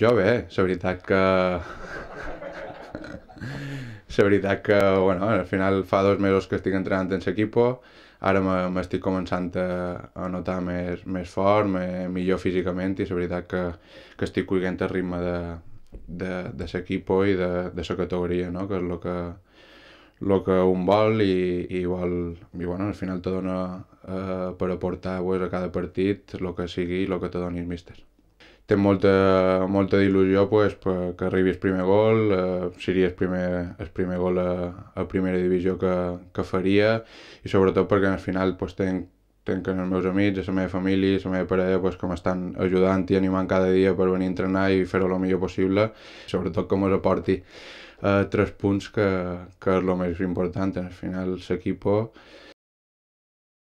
Jo bé, la veritat que... la veritat que, bueno, al final fa dos mesos que estic entrenant en l'equip, ara m'estic començant a, notar més, més fort, més, millor físicament i la veritat que, que estic cuigant el ritme de, de, de l'equip i de, de la categoria, no? que és el que, el que un vol i, i, vol, i bueno, al final te dona eh, per aportar pues, a cada partit el que sigui i el que te doni el míster té molta, molta il·lusió pues, que arribi el primer gol, eh, seria el primer, el primer gol a, a primera divisió que, que faria i sobretot perquè al final pues, tenc, tenc els meus amics, la meva família, la meva parella pues, que m'estan ajudant i animant cada dia per venir a entrenar i fer-ho el millor possible, sobretot que mos aporti eh, tres punts que, que és el més important, al final l'equip